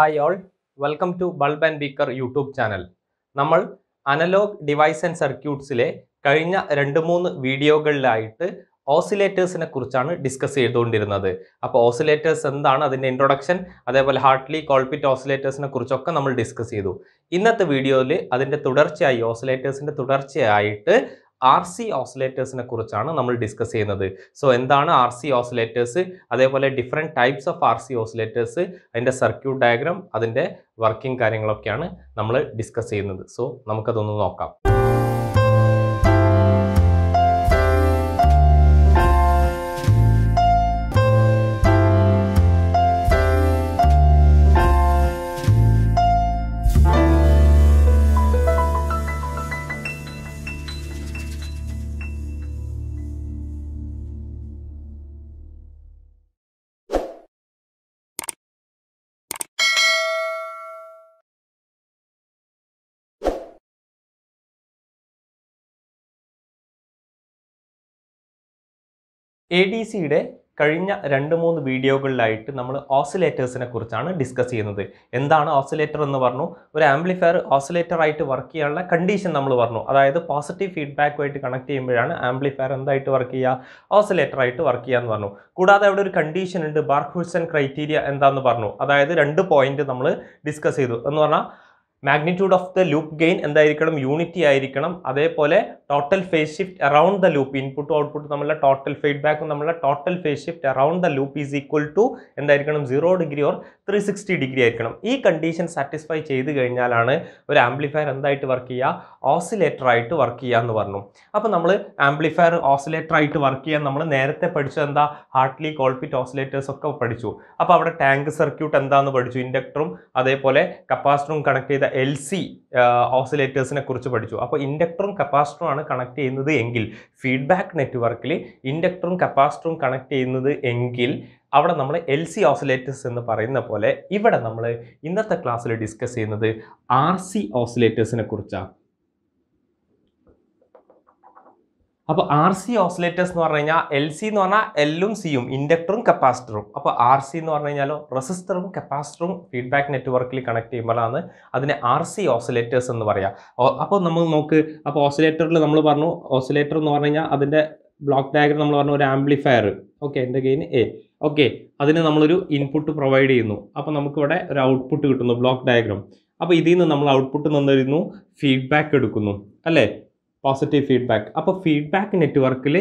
hi all welcome to bulb and beaker YouTube channel നമ്മൾ analog device and സർക്യൂട്ട്സിലെ കഴിഞ്ഞ രണ്ട് മൂന്ന് വീഡിയോകളിലായിട്ട് ഓസിലേറ്റേഴ്സിനെ കുറിച്ചാണ് ഡിസ്കസ് ചെയ്തുകൊണ്ടിരുന്നത് അപ്പോൾ ഓസിലേറ്റേഴ്സ് എന്താണ് അതിൻ്റെ ഇൻട്രൊഡക്ഷൻ അതേപോലെ ഹാർട്ട്ലി കോൾപിറ്റ് ഓസിലേറ്റേഴ്സിനെ കുറിച്ചൊക്കെ നമ്മൾ ഡിസ്കസ് ചെയ്തു ഇന്നത്തെ വീഡിയോയിൽ അതിൻ്റെ തുടർച്ചയായി ഓസിലേറ്റേഴ്സിൻ്റെ തുടർച്ചയായിട്ട് ആർ സി ഓസിലേറ്റേഴ്സിനെ കുറിച്ചാണ് നമ്മൾ ഡിസ്കസ് ചെയ്യുന്നത് സോ എന്താണ് ആർ സി ഓസിലേറ്റേഴ്സ് അതേപോലെ different types of R C oscillators അതിൻ്റെ സർക്യൂട്ട് ഡയഗ്രാം അതിൻ്റെ വർക്കിംഗ് കാര്യങ്ങളൊക്കെയാണ് നമ്മൾ ഡിസ്കസ് ചെയ്യുന്നത് സോ നമുക്കതൊന്ന് നോക്കാം എ ഡി സിയുടെ കഴിഞ്ഞ രണ്ട് മൂന്ന് വീഡിയോകളിലായിട്ട് നമ്മൾ ഓസിലേറ്റേഴ്സിനെ കുറിച്ചാണ് ഡിസ്കസ് ചെയ്യുന്നത് എന്താണ് ഓസിലേറ്റർ എന്ന് പറഞ്ഞു ഒരു ആംപ്ലിഫയർ ഓസിലേറ്റർ ആയിട്ട് വർക്ക് ചെയ്യാനുള്ള കണ്ടീഷൻ നമ്മൾ പറഞ്ഞു അതായത് പോസിറ്റീവ് ഫീഡ്ബാക്കുമായിട്ട് കണക്ട് ചെയ്യുമ്പോഴാണ് ആംപ്ലിഫയർ എന്തായിട്ട് വർക്ക് ചെയ്യുക ഓസിലേറ്റർ ആയിട്ട് വർക്ക് ചെയ്യുക എന്ന് പറഞ്ഞു കൂടാതെ അവിടെ ഒരു കണ്ടീഷൻ ഉണ്ട് ബാർഹുസൻ ക്രൈറ്റീരിയ എന്താണെന്ന് പറഞ്ഞു അതായത് രണ്ട് പോയിന്റ് നമ്മൾ ഡിസ്കസ് ചെയ്തു എന്ന് പറഞ്ഞാൽ magnitude of the loop gain എന്തായിരിക്കണം യൂണിറ്റി ആയിരിക്കണം അതേപോലെ total phase shift around the loop ഇൻപുട്ടും ഔട്ട്പുട്ടും തമ്മിലുള്ള ടോട്ടൽ ഫീഡ്ബാക്കും തമ്മിലുള്ള total phase shift around the loop is equal to എന്തായിരിക്കണം zero degree or three sixty degree ആയിരിക്കണം ഈ കണ്ടീഷൻ സാറ്റിസ്ഫൈ ചെയ്ത് കഴിഞ്ഞാലാണ് ഒരു ആംപ്ലിഫയർ എന്തായിട്ട് വർക്ക് ചെയ്യുക ഓസിലേറ്റർ ആയിട്ട് വർക്ക് ചെയ്യുക എന്ന് പറഞ്ഞു അപ്പോൾ നമ്മൾ ആംപ്ലിഫയർ ഓസിലേറ്റർ ആയിട്ട് വർക്ക് ചെയ്യാൻ നമ്മൾ നേരത്തെ പഠിച്ചത് എന്താ ഹാർട്ട്ലി കോൾപിറ്റ് ഓസിലേറ്റേഴ്സ് ഒക്കെ പഠിച്ചു അപ്പോൾ അവിടെ ടാങ്ക് സർക്യൂട്ട് എന്താണെന്ന് പഠിച്ചു ഇൻഡക്ടറും അതേപോലെ കപ്പാസിറ്ററും കണക്ട് ചെയ്ത അതിൻ്റെ എൽ സി ഓസിലേറ്റേഴ്സിനെ കുറിച്ച് പഠിച്ചു അപ്പോൾ ഇൻഡക്ടറും കപ്പാസിറ്ററും ആണ് കണക്ട് ചെയ്യുന്നത് എങ്കിൽ ഫീഡ്ബാക്ക് നെറ്റ്വർക്കിൽ ഇൻഡക്ടറും കപ്പാസിറ്ററും കണക്ട് ചെയ്യുന്നത് എങ്കിൽ അവിടെ നമ്മൾ എൽ സി ഓസിലേറ്റേഴ്സ് എന്ന് പറയുന്ന പോലെ ഇവിടെ നമ്മൾ ഇന്നത്തെ ക്ലാസ്സിൽ ഡിസ്കസ് ചെയ്യുന്നത് ആർ സി ഓസിലേറ്റേഴ്സിനെ കുറിച്ചാണ് അപ്പോൾ ആർ സി ഓസിലേറ്റേഴ്സ് എന്ന് പറഞ്ഞു കഴിഞ്ഞാൽ എൽ സി എന്ന് പറഞ്ഞാൽ എല്ലും സിയും ഇൻഡക്ടറും കപ്പാസിറ്ററും അപ്പോൾ ആർ സി എന്ന് പറഞ്ഞു കഴിഞ്ഞാലോ റെസിസ്റ്ററും കപ്പാസിറ്ററും ഫീഡ്ബാക്ക് നെറ്റ്വർക്കിൽ കണക്ട് ചെയ്യുമ്പോഴാണ് അതിനെ ആർ സി ഓസിലേറ്റേഴ്സ് എന്ന് പറയുക അപ്പോൾ നമ്മൾ നോക്ക് അപ്പോൾ ഓസിലേറ്ററിൽ നമ്മൾ പറഞ്ഞു ഓസിലേറ്റർ എന്ന് പറഞ്ഞു കഴിഞ്ഞാൽ അതിൻ്റെ ബ്ലോക്ക് ഡയഗ്രം നമ്മൾ പറഞ്ഞു ഒരു ആംപ്ലിഫയർ ഓക്കെ എൻ്റെ ഗെയിൻ എ ഓക്കെ അതിന് നമ്മളൊരു ഇൻപുട്ട് പ്രൊവൈഡ് ചെയ്യുന്നു അപ്പോൾ നമുക്കിവിടെ ഒരു ഔട്ട്പുട്ട് കിട്ടുന്നു ബ്ലോക്ക് ഡയഗ്രം അപ്പോൾ ഇതിൽ നിന്ന് നമ്മൾ ഔട്ട്പുട്ട് നിന്നിരുന്നു ഫീഡ്ബാക്ക് എടുക്കുന്നു അല്ലേ പോസിറ്റീവ് ഫീഡ്ബാക്ക് അപ്പോൾ ഫീഡ്ബാക്ക് നെറ്റ്വർക്കിൽ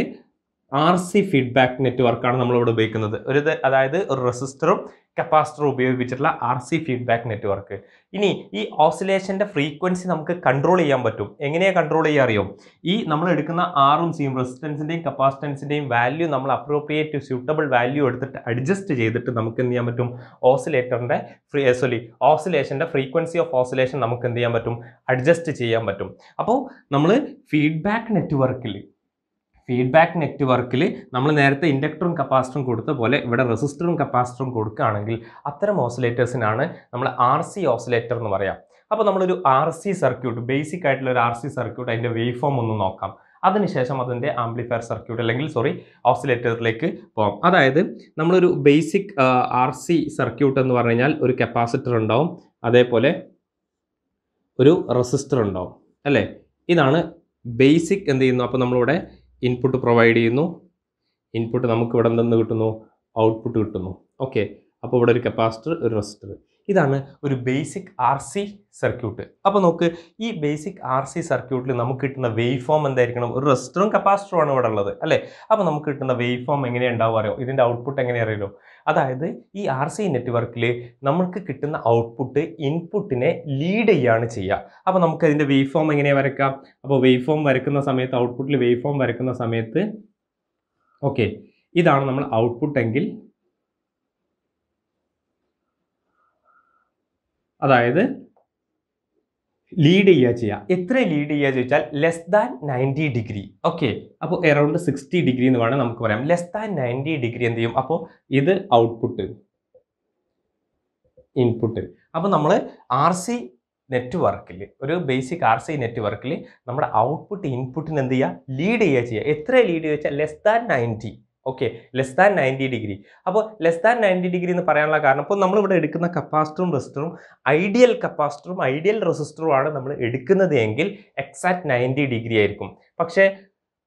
ആർ സി ഫീഡ്ബാക്ക് നെറ്റ്വർക്കാണ് നമ്മളിവിടെ ഉപയോഗിക്കുന്നത് ഒരു അതായത് ഒരു റെസിസ്റ്ററും കപ്പാസിറ്ററും ഉപയോഗിച്ചിട്ടുള്ള ആർ സി ഫീഡ്ബാക്ക് നെറ്റ്വർക്ക് ഇനി ഈ ഓസിലേഷൻ്റെ ഫ്രീക്വൻസി നമുക്ക് കൺട്രോൾ ചെയ്യാൻ പറ്റും എങ്ങനെയാണ് കൺട്രോൾ ചെയ്യുക അറിയാം ഈ നമ്മൾ എടുക്കുന്ന ആറും സിയും റെസിസ്റ്റൻസിൻ്റെയും കപ്പാസിറ്റൻസിൻ്റെയും വാല്യൂ നമ്മൾ അപ്രോപ്രിയേറ്റ് സ്യൂട്ടബിൾ വാല്യൂ എടുത്തിട്ട് അഡ്ജസ്റ്റ് ചെയ്തിട്ട് നമുക്ക് എന്ത് ചെയ്യാൻ പറ്റും ഓസിലേറ്ററിൻ്റെ ഫ്രീ സോറി ഓസിലേഷൻ്റെ ഫ്രീക്വൻസി ഓഫ് ഓസിലേഷൻ നമുക്ക് എന്ത് ചെയ്യാൻ പറ്റും അഡ്ജസ്റ്റ് ചെയ്യാൻ പറ്റും അപ്പോൾ നമ്മൾ ഫീഡ്ബാക്ക് നെറ്റ്വർക്കിൽ ഫീഡ്ബാക്ക് നെറ്റ്വർക്കിൽ നമ്മൾ നേരത്തെ ഇൻഡക്ടറും കപ്പാസിറ്ററും കൊടുത്ത പോലെ ഇവിടെ റെസിസ്റ്ററും കപ്പാസിറ്ററും കൊടുക്കുകയാണെങ്കിൽ അത്തരം ഓസിലേറ്റേഴ്സിനാണ് നമ്മൾ ആർ സി ഓസിലേറ്റർ എന്ന് പറയാം അപ്പോൾ നമ്മളൊരു ആർ സി സർക്യൂട്ട് ബേസിക് ആയിട്ടുള്ള ഒരു ആർ സി സർക്യൂട്ട് അതിൻ്റെ വേവ് ഫോം ഒന്ന് നോക്കാം അതിനുശേഷം അതിൻ്റെ ആംപ്ലിഫയർ സർക്യൂട്ട് അല്ലെങ്കിൽ സോറി ഓസിലേറ്ററിലേക്ക് പോകാം അതായത് നമ്മളൊരു ബേസിക് ആർ സി സർക്യൂട്ട് എന്ന് പറഞ്ഞു കഴിഞ്ഞാൽ ഒരു കപ്പാസിറ്റർ ഉണ്ടാവും അതേപോലെ ഒരു റെസിസ്റ്റർ ഉണ്ടാവും അല്ലേ ഇതാണ് ബേസിക് എന്ത് ചെയ്യുന്നു അപ്പോൾ നമ്മളിവിടെ ഇൻപുട്ട് പ്രൊവൈഡ് ചെയ്യുന്നു ഇൻപുട്ട് നമുക്ക് ഇവിടെ എന്തെന്ന് കിട്ടുന്നു ഔട്ട്പുട്ട് കിട്ടുന്നു ഓക്കെ അപ്പോൾ ഇവിടെ ഒരു കപ്പാസിറ്റർ ഒരു റെസിസ്റ്റർ ഇതാണ് ഒരു ബേസിക് ആർ സി സർക്യൂട്ട് അപ്പോൾ നോക്ക് ഈ ബേസിക് ആർ സി സർക്യൂട്ടിൽ നമുക്ക് കിട്ടുന്ന വേവ് ഫോം എന്തായിരിക്കണം ഒരു റെസ്റ്ററും കപ്പാസിറ്ററും ആണ് ഇവിടെ ഉള്ളത് അല്ലേ അപ്പോൾ നമുക്ക് കിട്ടുന്ന വേവ് ഫോം എങ്ങനെയാണ് അറിയോ ഇതിൻ്റെ ഔട്ട്പുട്ട് എങ്ങനെ അറിയാലോ അതായത് ഈ ആർ സി നെറ്റ്വർക്കിൽ നമുക്ക് കിട്ടുന്ന ഔട്ട്പുട്ട് ഇൻപുട്ടിനെ ലീഡ് ചെയ്യുകയാണ് ചെയ്യുക അപ്പോൾ നമുക്കതിൻ്റെ വേവ് ഫോം എങ്ങനെ വരക്കാം അപ്പോൾ വേവ് ഫോം വരക്കുന്ന സമയത്ത് ഔട്ട്പുട്ടിൽ വേവ് ഫോം വരക്കുന്ന സമയത്ത് ഓക്കെ ഇതാണ് നമ്മൾ ഔട്ട്പുട്ട് എങ്കിൽ അതായത് ലീഡ് ചെയ്യുക ചെയ്യുക എത്ര ലീഡ് ചെയ്യുക ചോദിച്ചാൽ less than ninety degree okay അപ്പോൾ എറൗണ്ട് സിക്സ്റ്റി ഡിഗ്രി എന്ന് വേണം നമുക്ക് പറയാം ലെസ് ദാൻ നയൻറ്റി ഡിഗ്രി എന്ത് ചെയ്യും അപ്പോൾ ഇത് ഔട്ട്പുട്ട് ഇൻപുട്ട് അപ്പോൾ നമ്മൾ ആർ സി നെറ്റ്വർക്കിൽ ഒരു ബേസിക് ആർ സി നെറ്റ്വർക്കിൽ നമ്മുടെ ഔട്ട്പുട്ട് ഇൻപുട്ടിന് എന്ത് ചെയ്യുക ലീഡ് ചെയ്യുക ചെയ്യുക എത്ര ലീഡ് ചെയ്യുക less than ninety okay less than ninety degree അപ്പോൾ ലെസ് ദാൻ നയൻറ്റി ഡിഗ്രി എന്ന് പറയാനുള്ള കാരണം ഇപ്പോൾ നമ്മളിവിടെ എടുക്കുന്ന കപ്പാസിറ്ററും റെസിസ്റ്ററും ഐഡിയൽ കപ്പാസിറ്ററും ഐഡിയൽ റെസിസ്റ്ററും ആണ് നമ്മൾ എടുക്കുന്നത് എങ്കിൽ എക്സാക്ട് നയൻറ്റി ഡിഗ്രി ആയിരിക്കും പക്ഷേ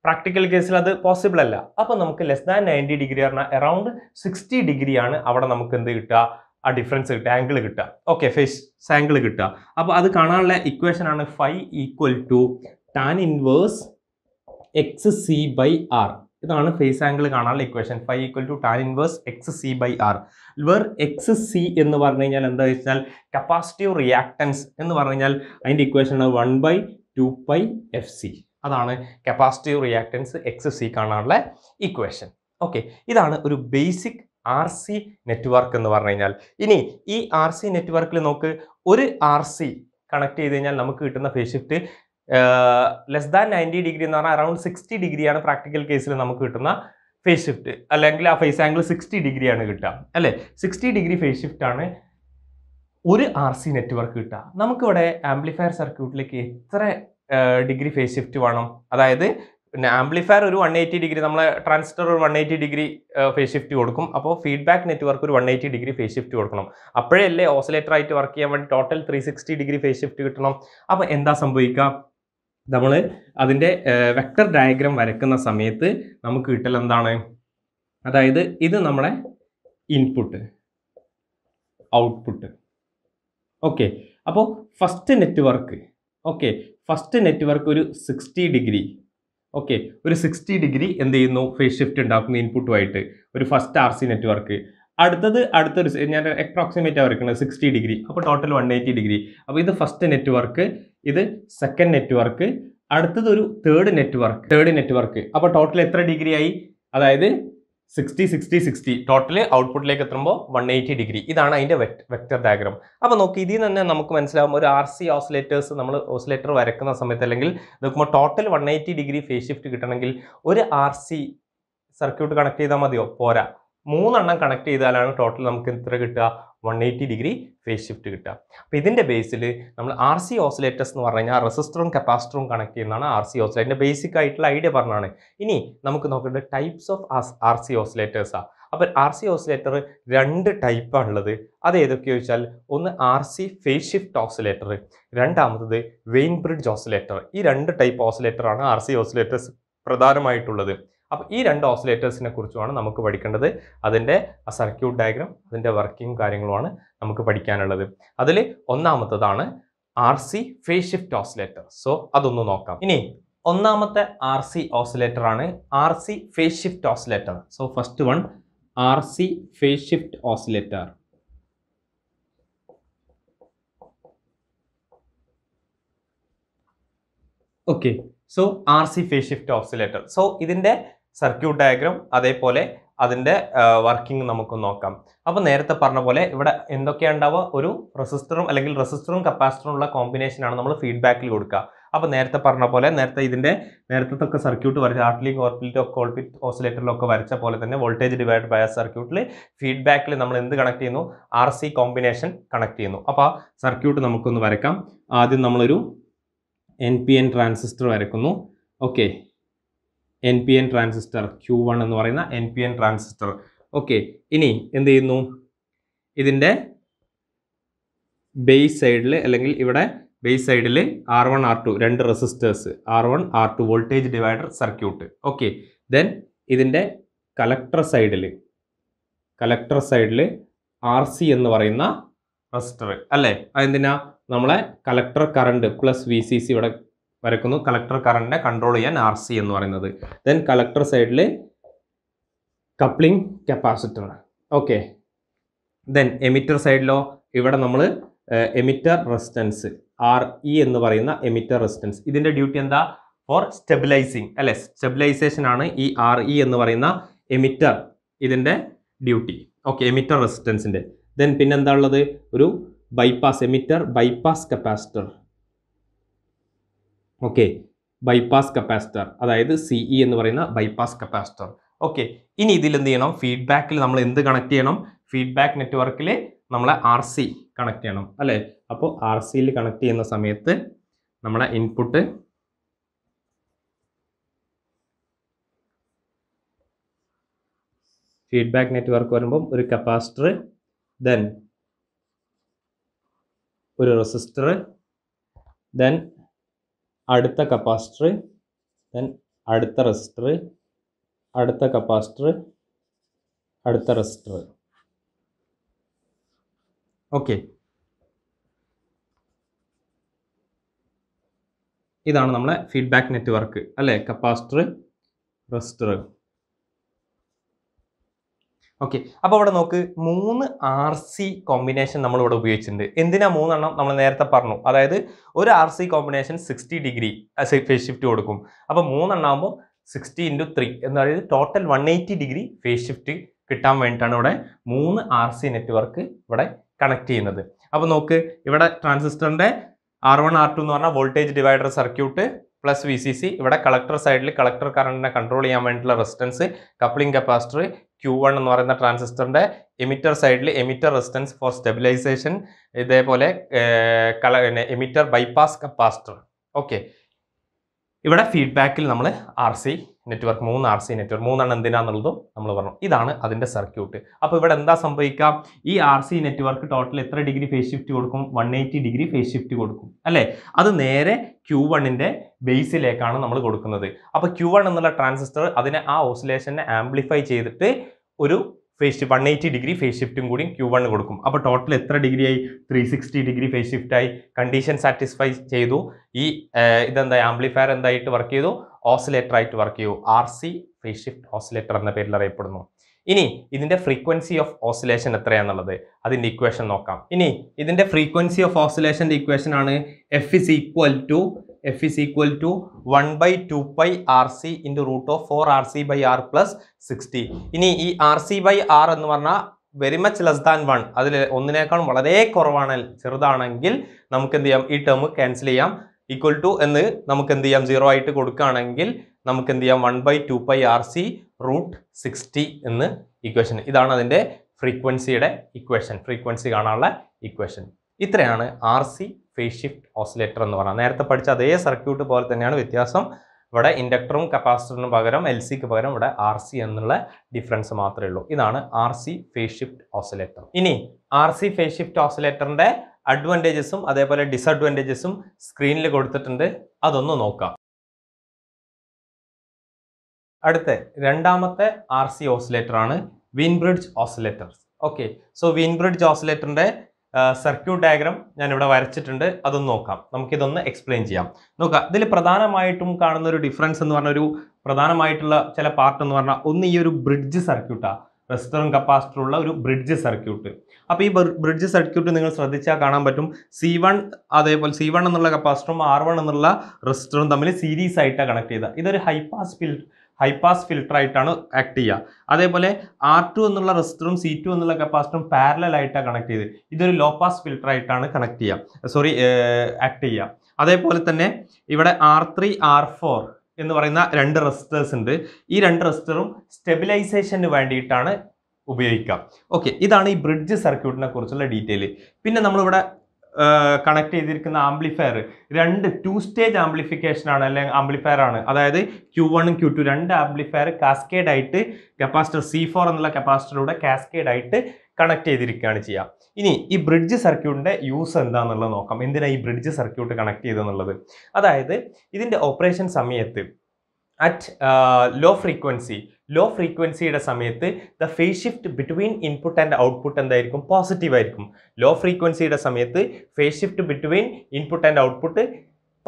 പ്രാക്ടിക്കൽ കേസിൽ അത് പോസിബിൾ അല്ല അപ്പോൾ നമുക്ക് ലെസ് ദാൻ നയൻറ്റി ഡിഗ്രി പറഞ്ഞാൽ അറൗണ്ട് സിക്സ്റ്റി ഡിഗ്രിയാണ് അവിടെ നമുക്ക് എന്ത് കിട്ടുക ആ ഡിഫറൻസ് കിട്ടുക ആംഗിൾ കിട്ടുക ഓക്കെ ഫേസ് ആംഗിൾ കിട്ടുക അപ്പോൾ അത് കാണാനുള്ള ഇക്വേഷനാണ് phi equal to tan inverse X C by R ഇതാണ് ഫേസ് ആംഗിൾ കാണാനുള്ള equation phi equal to tan inverse X C by R where X C എന്ന് പറഞ്ഞു കഴിഞ്ഞാൽ എന്താ വെച്ചാൽ കപ്പാസിറ്റീവ് റിയാക്ടൻസ് എന്ന് പറഞ്ഞു കഴിഞ്ഞാൽ അതിൻ്റെ equation one by two pi F C അതാണ് കപ്പാസിറ്റീവ് റിയാക്ടൻസ് എക്സ് സി കാണാനുള്ള ഇക്വേഷൻ ഓക്കെ ഇതാണ് ഒരു ബേസിക് ആർ സി നെറ്റ്വർക്ക് എന്ന് പറഞ്ഞു കഴിഞ്ഞാൽ ഇനി ഈ ആർ സി നെറ്റ്വർക്കിൽ നോക്ക് ഒരു ആർ സി കണക്ട് ചെയ്ത് കഴിഞ്ഞാൽ നമുക്ക് കിട്ടുന്ന phase shift less than ninety degree എന്ന് പറഞ്ഞാൽ അറൗണ്ട് സിക്സ്റ്റി ഡിഗ്രിയാണ് പ്രാക്ടിക്കൽ കേസിൽ നമുക്ക് കിട്ടുന്ന ഫേസ് ഷിഫ്റ്റ് അല്ലെങ്കിൽ ആ ഫേസ് ആംഗിൾ സിക്സ്റ്റി ഡിഗ്രിയാണ് കിട്ടുക അല്ലേ സിക്സ്റ്റി ഡിഗ്രി ഫേസ് ഷിഫ്റ്റ് ആണ് ഒരു ആർ സി നെറ്റ്വർക്ക് കിട്ടുക നമുക്കിവിടെ ആംപ്ലിഫയർ സർക്യൂട്ടിലേക്ക് എത്ര ഡിഗ്രി ഫേസ് ഷിഫ്റ്റ് വേണം അതായത് പിന്നെ ആംപ്ലിഫയർ ഒരു വൺ എയ്റ്റി ഡിഗ്രി നമ്മളെ ട്രാൻസ്റ്റർ ഒരു one eighty degree phase shift കൊടുക്കും അപ്പോൾ ഫീഡ്ബാക്ക് നെറ്റ്വർക്ക് ഒരു one eighty degree phase shift കൊടുക്കണം അപ്പോഴല്ലേ ഓസിലേറ്റർ ആയിട്ട് വർക്ക് ചെയ്യാൻ വേണ്ടി total three sixty degree phase shift കിട്ടണം അപ്പോൾ എന്താ സംഭവിക്കുക നമ്മൾ അതിൻ്റെ വെക്ടർ ഡയഗ്രാം വരക്കുന്ന സമയത്ത് നമുക്ക് കിട്ടൽ എന്താണ് അതായത് ഇത് നമ്മുടെ ഇൻപുട്ട് ഔട്ട്പുട്ട് ഓക്കെ അപ്പോൾ first network okay first network ഒരു സിക്സ്റ്റി ഡിഗ്രി ഓക്കെ ഒരു സിക്സ്റ്റി ഡിഗ്രി എന്ത് ചെയ്യുന്നു ഫേസ് ഷിഫ്റ്റ് ഉണ്ടാക്കുന്നു ഇൻപുട്ടുമായിട്ട് ഒരു ഫസ്റ്റ് ആർ സി നെറ്റ്വർക്ക് അടുത്തത് അടുത്തൊരു ഞാൻ അപ്രോക്സിമേറ്റ് വരയ്ക്കുന്നത് സിക്സ്റ്റി ഡിഗ്രി അപ്പോൾ ടോട്ടൽ വൺ എയ്റ്റി ഡിഗ്രി അപ്പോൾ ഇത് ഫസ്റ്റ് നെറ്റ്വർക്ക് ഇത് സെക്കൻഡ് നെറ്റ്വർക്ക് അടുത്തത് ഒരു തേർഡ് നെറ്റ്വർക്ക് തേർഡ് നെറ്റ്വർക്ക് അപ്പോൾ ടോട്ടൽ എത്ര ഡിഗ്രി ആയി അതായത് സിക്സ്റ്റി സിക്സ്റ്റി സിക്സ്റ്റി ടോട്ടൽ ഔട്ട്പുട്ടിലേക്ക് എത്തുമ്പോൾ വൺ എയ്റ്റി ഡിഗ്രി ഇതാണ് അതിൻ്റെ വെക്റ്റർ ഡയഗ്രം അപ്പോൾ നോക്കി ഇതിൽ തന്നെ നമുക്ക് മനസ്സിലാവും ഒരു ആർ സി ഓസിലേറ്റേഴ്സ് നമ്മൾ ഓസിലേറ്റർ വരക്കുന്ന സമയത്ത് അല്ലെങ്കിൽ നോക്കുമ്പോൾ total one eighty degree phase shift കിട്ടണമെങ്കിൽ ഒരു ആർ സി സർക്യൂട്ട് കണക്ട് ചെയ്താൽ മതിയോ പോരാ മൂന്നെണ്ണം കണക്ട് ചെയ്താലാണ് ടോട്ടൽ നമുക്ക് എത്ര കിട്ടുക one eighty degree phase shift കിട്ടുക അപ്പം ഇതിൻ്റെ ബേസിൽ നമ്മൾ ആർ സി ഓസിലേറ്റേഴ്സ് എന്ന് പറഞ്ഞു കഴിഞ്ഞാൽ റെസിസ്റ്ററും കപ്പാസിറ്ററും കണക്ട് ചെയ്യുന്നതാണ് ആർ സി ഓസിലേറ്ററിൻ്റെ ബേസിക് ആയിട്ടുള്ള ഐഡിയ പറഞ്ഞാണ് ഇനി നമുക്ക് നോക്കേണ്ട ടൈപ്സ് ഓഫ് ആർ സി ഓസിലേറ്റേഴ്സാണ് അപ്പോൾ ആർ സി ഓസിലേറ്റർ രണ്ട് ടൈപ്പാണ് ഉള്ളത് അത് ഏതൊക്കെ ചോദിച്ചാൽ ഒന്ന് R C phase shift oscillator രണ്ടാമത്തത് വെയിൻ ബ്രിഡ്ജ് ഓസിലേറ്റർ ഈ രണ്ട് ടൈപ്പ് ഓസിലേറ്ററാണ് ആർ സി ഓസിലേറ്റേഴ്സ് പ്രധാനമായിട്ടുള്ളത് അപ്പോൾ ഈ രണ്ട് ഓസിലേറ്റേഴ്സിനെ കുറിച്ചുമാണ് നമുക്ക് പഠിക്കേണ്ടത് അതിൻ്റെ സർക്യൂട്ട് ഡയഗ്രാം അതിൻ്റെ വർക്കിംഗ് കാര്യങ്ങളുമാണ് നമുക്ക് പഠിക്കാനുള്ളത് അതിൽ ഒന്നാമത്തതാണ് R C phase shift oscillator so അതൊന്ന് നോക്കാം ഇനി ഒന്നാമത്തെ ആർ സി ഓസിലേറ്റർ ആണ് R C phase shift oscillator so first one R C phase shift oscillator okay so R C phase shift oscillator so ഇതിൻ്റെ സർക്യൂട്ട് ഡയഗ്രം അതേപോലെ അതിൻ്റെ working നമുക്ക് നോക്കാം അപ്പോൾ നേരത്തെ പറഞ്ഞ പോലെ ഇവിടെ എന്തൊക്കെയാണ് ഉണ്ടാവുക ഒരു റെസിസ്റ്ററും അല്ലെങ്കിൽ റെസിസ്റ്ററും കപ്പാസിറ്ററും ഉള്ള കോമ്പിനേഷനാണ് നമ്മൾ ഫീഡ്ബാക്കിൽ കൊടുക്കുക അപ്പോൾ നേരത്തെ പറഞ്ഞ പോലെ നേരത്തെ ഇതിൻ്റെ നേരത്തെത്തൊക്കെ സർക്യൂട്ട് വരച്ച ഹാർട്ട്ലി ഓർപ്പിലിറ്റോ കോൾപിറ്റ് ഓസിലേറ്ററിലൊക്കെ വരച്ച പോലെ തന്നെ വോൾട്ടേജ് ഡിവൈഡ് ബയ സർക്യൂട്ടിൽ ഫീഡ്ബാക്കിൽ നമ്മൾ എന്ത് കണക്ട് ചെയ്യുന്നു ആർ സി കോമ്പിനേഷൻ കണക്ട് ചെയ്യുന്നു അപ്പോൾ ആ സർക്യൂട്ട് നമുക്കൊന്ന് വരക്കാം ആദ്യം നമ്മളൊരു എൻ പി എൻ ട്രാൻസിസ്റ്റർ വരക്കുന്നു okay N P N transistor Q one എന്ന് പറയുന്ന N P N transistor okay ഇനി എന്ത് ചെയ്യുന്നു ഇതിൻ്റെ ബേസ് സൈഡിൽ അല്ലെങ്കിൽ ഇവിടെ ബേസ് സൈഡിൽ ആർ വൺ ആർ ടു രണ്ട് resistors R one R two voltage divider circuit okay then ഇതിൻ്റെ കലക്ടർ സൈഡിൽ കലക്ടർ സൈഡിൽ ആർ സി എന്ന് പറയുന്ന റെസിസ്റ്റർ അല്ലേ അതെന്തിനാ നമ്മളെ collector current plus V C C ഇവിടെ വരക്കുന്നു കളക്ടർ കറണ്ടിനെ കൺട്രോൾ ചെയ്യാൻ ആർ സി എന്ന് പറയുന്നത് ദെൻ കളക്ടർ സൈഡിൽ coupling capacitor okay then emitter സൈഡിലോ ഇവിടെ നമ്മൾ എമിറ്റർ റെസിസ്റ്റൻസ് ആർ ഇ എന്ന് പറയുന്ന എമിറ്റർ റെസിസ്റ്റൻസ് ഇതിൻ്റെ ഡ്യൂട്ടി എന്താ ഫോർ സ്റ്റെബിലൈസിങ് അല്ലെ സ്റ്റെബിലൈസേഷൻ ആണ് ഈ ആർ ഇ e എന്ന് പറയുന്ന എമിറ്റർ ഇതിൻ്റെ ഡ്യൂട്ടി ഓക്കെ എമിറ്റർ റെസിസ്റ്റൻസിൻ്റെ ദെൻ പിന്നെന്താ ഉള്ളത് ഒരു bypass emitter bypass capacitor okay bypass capacitor അതായത് സി ഇ e എന്ന് പറയുന്ന ബൈപ്പാസ് കപ്പാസിറ്റർ ഓക്കെ ഇനി ഇതിൽ എന്ത് ചെയ്യണം ഫീഡ്ബാക്കിൽ നമ്മൾ എന്ത് കണക്ട് ചെയ്യണം ഫീഡ്ബാക്ക് നെറ്റ്വർക്കിൽ നമ്മളെ ആർ സി കണക്ട് ചെയ്യണം അല്ലേ അപ്പോൾ ആർ സിയിൽ കണക്ട് ചെയ്യുന്ന സമയത്ത് നമ്മളെ ഇൻപുട്ട് ഫീഡ്ബാക്ക് നെറ്റ്വർക്ക് വരുമ്പം ഒരു കപ്പാസിറ്റർ ദെൻ ഒരു റെസിസ്റ്റർ ദെൻ അടുത്ത കപ്പാസിറ്റർ ദെൻ അടുത്ത റെസിസ്റ്റർ അടുത്ത കപ്പാസിറ്റർ അടുത്ത റെസിസ്റ്റർ ഓക്കെ ഇതാണ് നമ്മളെ ഫീഡ്ബാക്ക് നെറ്റ്വർക്ക് അല്ലേ കപ്പാസിറ്റർ റെസിസ്റ്റർ ഓക്കെ അപ്പോൾ അവിടെ നോക്ക് മൂന്ന് ആർ സി കോമ്പിനേഷൻ നമ്മളിവിടെ ഉപയോഗിച്ചിട്ടുണ്ട് എന്തിനാ മൂന്നെണ്ണം നമ്മൾ നേരത്തെ പറഞ്ഞു അതായത് ഒരു R C combination sixty degree phase shift കൊടുക്കും അപ്പോൾ ആകുമ്പോൾ സിക്സ്റ്റി ഇൻറ്റു ത്രീ എന്ന് പറയുന്നത് total one eighty degree phase shift കിട്ടാൻ വേണ്ടിയിട്ടാണ് ഇവിടെ മൂന്ന് ആർ സി നെറ്റ്വർക്ക് ഇവിടെ കണക്ട് ചെയ്യുന്നത് അപ്പോൾ നോക്ക് ഇവിടെ ട്രാൻസിസ്റ്ററിൻ്റെ ആർ വൺ ആർ ടു എന്ന് പറഞ്ഞാൽ voltage divider circuit plus V C C ഇവിടെ കളക്ടർ സൈഡിൽ കളക്ടർ കറണ്ടിനെ കൺട്രോൾ ചെയ്യാൻ വേണ്ടിയിട്ടുള്ള resistance coupling capacitor Q one എന്ന് പറയുന്ന ട്രാൻസിസ്റ്ററിൻ്റെ എമിറ്റർ സൈഡിൽ എമിറ്റർ റെസിസ്റ്റൻസ് ഫോർ സ്റ്റെബിലൈസേഷൻ ഇതേപോലെ കള എമിറ്റർ ബൈപ്പാസ് കപ്പാസിറ്റർ ഓക്കെ ഇവിടെ ഫീഡ്ബാക്കിൽ നമ്മൾ ആർ സി നെറ്റ്വർക്ക് മൂന്ന് ആർ സി നെറ്റ്വർക്ക് മൂന്നാണ് എന്തിനാന്നുള്ളതും നമ്മൾ പറഞ്ഞു ഇതാണ് അതിൻ്റെ സർക്യൂട്ട് അപ്പോൾ ഇവിടെ എന്താ സംഭവിക്കാം ഈ ആർ സി നെറ്റ്വർക്ക് ടോട്ടൽ എത്ര ഡിഗ്രി ഫേസ് ഷിഫ്റ്റ് കൊടുക്കും one eighty degree phase shift കൊടുക്കും അല്ലേ അത് നേരെ ക്യൂ വണ്ണിൻ്റെ ബേസിലേക്കാണ് നമ്മൾ കൊടുക്കുന്നത് അപ്പോൾ ക്യൂ വൺ എന്നുള്ള ട്രാൻസിസ്റ്റർ അതിനെ ആ ഓസിലേഷനെ ആംപ്ലിഫൈ ചെയ്തിട്ട് ഒരു phase shift one eighty degree phase ഷിഫ്റ്റും കൂടി ക്യൂ വൺ കൊടുക്കും അപ്പോൾ ടോട്ടൽ എത്ര ഡിഗ്രി ആയി ത്രീ സിക്സ്റ്റി ഡിഗ്രി ഫേസ് ഷിഫ്റ്റായി കണ്ടീഷൻ സാറ്റിസ്ഫൈ ചെയ്തു ഈ ഇതെന്താ ആംപ്ലിഫയർ എന്തായിട്ട് വർക്ക് ചെയ്തു ഓസിലേറ്റർ ആയിട്ട് വർക്ക് ചെയ്തു R C phase shift oscillator എന്ന പേരിൽ അറിയപ്പെടുന്നു ഇനി ഇതിൻ്റെ ഫ്രീക്വൻസി ഓഫ് ഓസിലേഷൻ എത്രയാണെന്നുള്ളത് അതിൻ്റെ ഇക്വേഷൻ നോക്കാം ഇനി ഇതിൻ്റെ ഫ്രീക്വൻസി ഓഫ് ഓസിലേഷൻ്റെ ഇക്വേഷൻ ആണ് F is equal to F is equal to one by two pi R C into root of four R C by R plus sixty ഇനി ഈ R C by R എന്ന് പറഞ്ഞാൽ very much less than one അതിൽ ഒന്നിനേക്കാൾ വളരെ കുറവാണ് ചെറുതാണെങ്കിൽ നമുക്ക് എന്ത് ചെയ്യാം ഈ ടേം ക്യാൻസൽ ചെയ്യാം ഈക്വൽ ടു എന്ന് നമുക്ക് എന്ത് ചെയ്യാം സീറോ ആയിട്ട് കൊടുക്കുകയാണെങ്കിൽ നമുക്ക് എന്ത് ചെയ്യാം one by two pi R C root sixty എന്ന് ഇക്വേഷൻ ഇതാണ് അതിൻ്റെ ഫ്രീക്വൻസിയുടെ ഇക്വേഷൻ ഫ്രീക്വൻസി കാണാനുള്ള ഇക്വേഷൻ ഇത്രയാണ് R C phase shift oscillator എന്ന് പറഞ്ഞാൽ നേരത്തെ പഠിച്ച അതേ സർക്യൂട്ട് പോലെ തന്നെയാണ് വ്യത്യാസം ഇവിടെ ഇൻഡക്ടറും കപ്പാസിറ്ററിന് പകരം എൽ സിക്ക് പകരം ഇവിടെ ആർ സി എന്നുള്ള ഡിഫറൻസ് മാത്രമേ ഉള്ളൂ ഇതാണ് R C phase shift oscillator ഇനി ആർ സി ഫേസ് ഷിഫ്റ്റ് ഓസിലേറ്ററിൻ്റെ അഡ്വാൻറ്റേജസും അതേപോലെ ഡിസഡ്വാൻറ്റേജസും സ്ക്രീനിൽ കൊടുത്തിട്ടുണ്ട് അതൊന്ന് നോക്കാം അടുത്ത രണ്ടാമത്തെ ആർ സി ഓസിലേറ്ററാണ് Wien bridge oscillator okay so Wien bridge ഓസിലേറ്ററിൻ്റെ സർക്യൂട്ട് ഡയഗ്രാം ഞാനിവിടെ വരച്ചിട്ടുണ്ട് അതൊന്ന് നോക്കാം നമുക്കിതൊന്ന് എക്സ്പ്ലെയിൻ ചെയ്യാം നോക്കാം ഇതിൽ പ്രധാനമായിട്ടും കാണുന്ന ഒരു ഡിഫറൻസ് എന്ന് പറഞ്ഞ ഒരു പ്രധാനമായിട്ടുള്ള ചില പാർട്ട് എന്ന് പറഞ്ഞാൽ ഒന്ന് ഈ ഒരു ബ്രിഡ്ജ് സർക്യൂട്ടാണ് റെസിസ്റ്ററും കപ്പാസിറ്ററും ഉള്ള ഒരു ബ്രിഡ്ജ് സർക്യൂട്ട് അപ്പോൾ ഈ ബ്രിഡ്ജ് സർക്യൂട്ട് നിങ്ങൾ ശ്രദ്ധിച്ചാൽ കാണാൻ പറ്റും സി വൺ അതേപോലെ സി വൺ എന്നുള്ള കപ്പാസിറ്ററും ആർ വൺ എന്നുള്ള റെസിസ്റ്ററും തമ്മിൽ സീരീസ് ആയിട്ടാണ് കണക്ട് ചെയ്തത് ഇതൊരു ഹൈ പാസ് ഹൈപാസ് ഫിൽട്ടർ ആയിട്ടാണ് ആക്ട് ചെയ്യുക അതേപോലെ ആർ ടു എന്നുള്ള റെസിസ്റ്ററും സി ടു എന്നുള്ള കപ്പാസിറ്ററും പാരലൽ ആയിട്ടാണ് കണക്ട് ചെയ്ത് ഇതൊരു ലോ പാസ് ഫിൽട്ടർ ആയിട്ടാണ് കണക്ട് ചെയ്യുക സോറി ആക്ട് ചെയ്യുക അതേപോലെ തന്നെ ഇവിടെ ആർ ത്രീ ആർ ഫോർ എന്ന് പറയുന്ന രണ്ട് റെസിസ്റ്റേഴ്സ് ഉണ്ട് ഈ രണ്ട് റെസിസ്റ്ററും സ്റ്റെബിലൈസേഷന് വേണ്ടിയിട്ടാണ് ഉപയോഗിക്കുക ഓക്കെ ഇതാണ് ഈ ബ്രിഡ്ജ് സർക്യൂട്ടിനെ കുറിച്ചുള്ള ഡീറ്റെയിൽ പിന്നെ നമ്മളിവിടെ കണക്ട് ചെയ്തിരിക്കുന്ന ആംപ്ലിഫയർ രണ്ട് ടു സ്റ്റേജ് ആംപ്ലിഫിക്കേഷൻ ആണ് അല്ലെങ്കിൽ ആംപ്ലിഫയർ ആണ് അതായത് ക്യൂ വണ്ണും ക്യൂ ടു രണ്ട് ആംപ്ലിഫയർ കാസ്കേഡ് ആയിട്ട് കപ്പാസിറ്റർ സി ഫോർ എന്നുള്ള കപ്പാസിറ്ററിലൂടെ കാസ്കേഡ് ആയിട്ട് കണക്ട് ചെയ്തിരിക്കുകയാണ് ചെയ്യുക ഇനി ഈ ബ്രിഡ്ജ് സർക്യൂട്ടിൻ്റെ യൂസ് എന്താണെന്നുള്ളത് നോക്കാം എന്തിനാണ് ഈ ബ്രിഡ്ജ് സർക്യൂട്ട് കണക്ട് ചെയ്തെന്നുള്ളത് അതായത് ഇതിൻ്റെ ഓപ്പറേഷൻ സമയത്ത് അറ്റ് ലോ ഫ്രീക്വൻസി ലോ ഫ്രീക്വൻസിയുടെ സമയത്ത് the phase shift between input and output എന്തായിരിക്കും പോസിറ്റീവ് ആയിരിക്കും ലോ ഫ്രീക്വൻസിയുടെ സമയത്ത് phase shift between input and output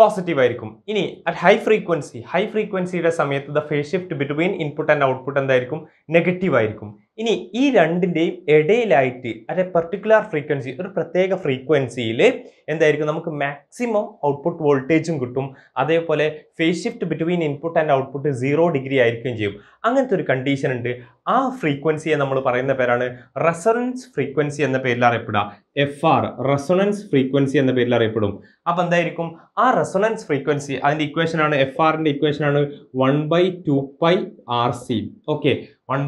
positive ആയിരിക്കും ഇനി അറ്റ് ഹൈ ഫ്രീക്വൻസി ഹൈ ഫ്രീക്വൻസിയുടെ സമയത്ത് the phase shift between input and output എന്തായിരിക്കും നെഗറ്റീവ് ആയിരിക്കും ഇനി ഈ രണ്ടിൻ്റെയും ഇടയിലായിട്ട് അതെ പെർട്ടിക്കുലർ ഫ്രീക്വൻസി ഒരു പ്രത്യേക ഫ്രീക്വൻസിയിൽ എന്തായിരിക്കും നമുക്ക് മാക്സിമം ഔട്ട്പുട്ട് വോൾട്ടേജും കിട്ടും അതേപോലെ phase shift between input and output zero degree ആയിരിക്കുകയും ചെയ്യും അങ്ങനത്തെ ഒരു കണ്ടീഷൻ ഉണ്ട് ആ ഫ്രീക്വൻസിയെ നമ്മൾ പറയുന്ന പേരാണ് റെസൊണൻസ് ഫ്രീക്വൻസി എന്ന പേരിൽ അറിയപ്പെടുക എഫ് ആർ റെസൊണൻസ് ഫ്രീക്വൻസി എന്ന പേരിൽ അറിയപ്പെടും അപ്പോൾ എന്തായിരിക്കും ആ റെസൊണൻസ് ഫ്രീക്വൻസി അതിൻ്റെ ഇക്വേഷനാണ് എഫ് ആറിൻ്റെ ഇക്വേഷനാണ് one by two pi R C okay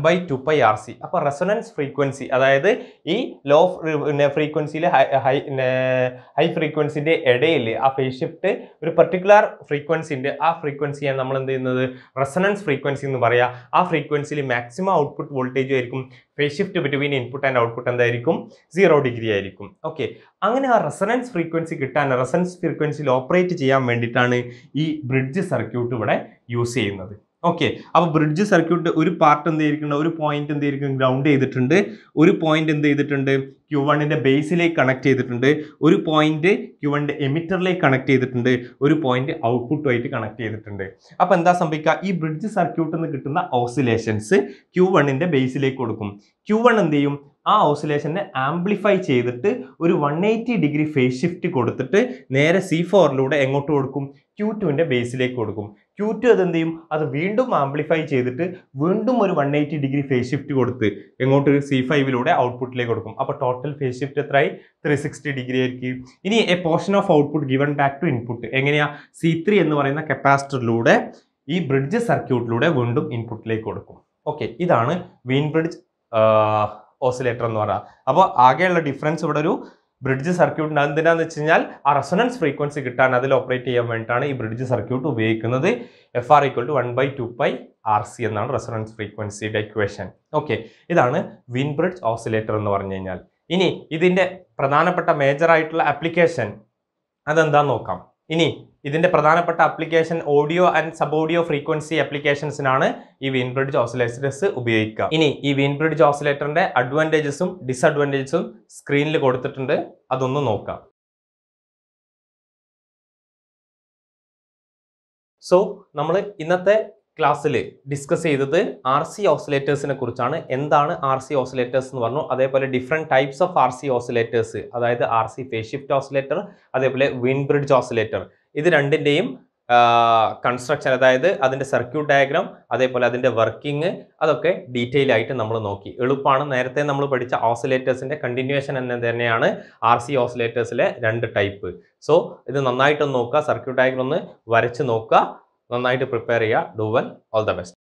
by two pi R C അപ്പോൾ റെസൊണൻസ് ഫ്രീക്വൻസി അതായത് ഈ ലോ ഫ്രീക്വൻസിയിൽ ഹൈ ഹൈ ഹൈ ഫ്രീക്വൻസിൻ്റെ ഇടയിൽ ആ ഫേസ് ഷിഫ്റ്റ് ഒരു പെർട്ടിക്കുലർ ഫ്രീക്വൻസിൻ്റെ ആ ഫ്രീക്വൻസിയാണ് നമ്മൾ എന്ത് ചെയ്യുന്നത് റെസൊണൻസ് ഫ്രീക്വൻസി എന്ന് പറയുക ആ ഫ്രീക്വൻസിയിൽ മാക്സിമം ഔട്ട്പുട്ട് വോൾട്ടേജ് ആയിരിക്കും phase shift between input and output എന്തായിരിക്കും സീറോ ഡിഗ്രി ആയിരിക്കും ഓക്കെ അങ്ങനെ ആ റെസൊണൻസ് ഫ്രീക്വൻസി കിട്ടാൻ റെസൊണൻസ് ഫ്രീക്വൻസിയിൽ ഓപ്പറേറ്റ് ചെയ്യാൻ വേണ്ടിയിട്ടാണ് ഈ ബ്രിഡ്ജ് സർക്യൂട്ട് ഇവിടെ യൂസ് ചെയ്യുന്നത് ഓക്കെ അപ്പോൾ ബ്രിഡ്ജ് സർക്യൂട്ട് ഒരു പാർട്ട് എന്ത് ഒരു പോയിന്റ് എന്ത് ചെയ്തിരിക്കും ഗ്രൗണ്ട് ചെയ്തിട്ടുണ്ട് ഒരു പോയിന്റ് എന്ത് ചെയ്തിട്ടുണ്ട് ക്യു വണ്ണിൻ്റെ ബേസിലേക്ക് കണക്ട് ചെയ്തിട്ടുണ്ട് ഒരു പോയിന്റ് ക്യു വണ്ണിൻ്റെ എമിറ്ററിലേക്ക് കണക്ട് ചെയ്തിട്ടുണ്ട് ഒരു പോയിന്റ് ഔട്ട്പുട്ടുമായിട്ട് കണക്ട് ചെയ്തിട്ടുണ്ട് അപ്പോൾ എന്താ സംഭവിക്കുക ഈ ബ്രിഡ്ജ് സർക്യൂട്ടിൽ നിന്ന് കിട്ടുന്ന ഓസിലേഷൻസ് ക്യു വണ്ണിൻ്റെ ബേസിലേക്ക് കൊടുക്കും ക്യു വൺ എന്ത് ചെയ്യും ആ ഓസിലേഷനെ ആംപ്ലിഫൈ ചെയ്തിട്ട് ഒരു one eighty degree phase shift കൊടുത്തിട്ട് നേരെ സി ഫോറിലൂടെ എങ്ങോട്ട് കൊടുക്കും ക്യൂ ടുവിൻ്റെ ബേസിലേക്ക് കൊടുക്കും ക്യൂ ടു അതെന്ത് ചെയ്യും അത് വീണ്ടും ആംപ്ലിഫൈ ചെയ്തിട്ട് വീണ്ടും ഒരു one eighty degree phase shift കൊടുത്ത് എങ്ങോട്ട് സി ഫൈവിലൂടെ ഔട്ട്പുട്ടിലേക്ക് കൊടുക്കും അപ്പോൾ ടോട്ടൽ ഫേസ് ഷിഫ്റ്റ് എത്രയായി ത്രീ സിക്സ്റ്റി ഡിഗ്രി ആയിരിക്കും ഇനി a portion of output given back to input എങ്ങനെയാ സി ത്രീ എന്ന് പറയുന്ന കപ്പാസിറ്ററിലൂടെ ഈ ബ്രിഡ്ജ് സർക്യൂട്ടിലൂടെ വീണ്ടും ഇൻപുട്ടിലേക്ക് കൊടുക്കും ഓക്കെ ഇതാണ് വീൻ ബ്രിഡ്ജ് ഓസിലേറ്റർ എന്ന് പറയുക അപ്പോൾ ആകെയുള്ള ഡിഫറൻസ് ഇവിടെ ഒരു ബ്രിഡ്ജ് സർക്യൂട്ടിന് എന്തിനാന്ന് വെച്ച് കഴിഞ്ഞാൽ ആ റെസൊണൻസ് ഫ്രീക്വൻസി കിട്ടാൻ അതിൽ ഓപ്പറേറ്റ് ചെയ്യാൻ വേണ്ടിയിട്ടാണ് ഈ ബ്രിഡ്ജ് സർക്യൂട്ട് ഉപയോഗിക്കുന്നത് F R equal to one by two pi R C എന്നാണ് റെസൊണൻസ് ഫ്രീക്വൻസിയുടെ ഇക്വേഷൻ ഓക്കെ ഇതാണ് വിൻ ബ്രിഡ്ജ് ഓസിലേറ്റർ എന്ന് പറഞ്ഞു കഴിഞ്ഞാൽ ഇനി ഇതിൻ്റെ പ്രധാനപ്പെട്ട മേജർ ആയിട്ടുള്ള ആപ്ലിക്കേഷൻ അതെന്താന്ന് നോക്കാം ഇനി ഇതിൻ്റെ പ്രധാനപ്പെട്ട application audio and sub audio frequency അപ്ലിക്കേഷൻസിനാണ് ഈ വീൻബ്രിഡ്ജ് ഓസിലേറ്റേഴ്സ് ഉപയോഗിക്കുക ഇനി ഈ വീൻബ്രിഡ്ജ് ഓസിലേറ്ററിൻ്റെ അഡ്വാൻറ്റേജസും ഡിസഡ്വാൻറ്റേജസും സ്ക്രീനിൽ കൊടുത്തിട്ടുണ്ട് അതൊന്ന് നോക്കാം സോ നമ്മൾ ഇന്നത്തെ ക്ലാസ്സിൽ ഡിസ്കസ് ചെയ്തത് ആർ സി ഓസിലേറ്റേഴ്സിനെ കുറിച്ചാണ് എന്താണ് ആർ സി ഓസിലേറ്റേഴ്സ് എന്ന് പറഞ്ഞു അതേപോലെ different types of R C oscillators അതായത് R C phase shift oscillator അതേപോലെ വിൻബ്രിഡ്ജ് ഓസിലേറ്റർ ഇത് രണ്ടിൻ്റെയും കൺസ്ട്രക്ഷൻ അതായത് അതിൻ്റെ സർക്യൂട്ട് ഡയഗ്രാം അതേപോലെ അതിൻ്റെ വർക്കിംഗ് അതൊക്കെ ഡീറ്റെയിൽ ആയിട്ട് നമ്മൾ നോക്കി എളുപ്പമാണ് നേരത്തെ നമ്മൾ പഠിച്ച ഓസിലേറ്റേഴ്സിൻ്റെ കണ്ടിന്യൂവേഷൻ എന്ന് തന്നെയാണ് ആർ സി ഓസിലേറ്റേഴ്സിലെ രണ്ട് ടൈപ്പ് സോ ഇത് നന്നായിട്ടൊന്ന് നോക്കുക സർക്യൂട്ട് ഡയഗ്രാം ഒന്ന് വരച്ച് നോക്കുക നന്നായിട്ട് പ്രിപ്പയർ ചെയ്യുക ഡൂവൽ ഓൾ ദ ബെസ്റ്റ്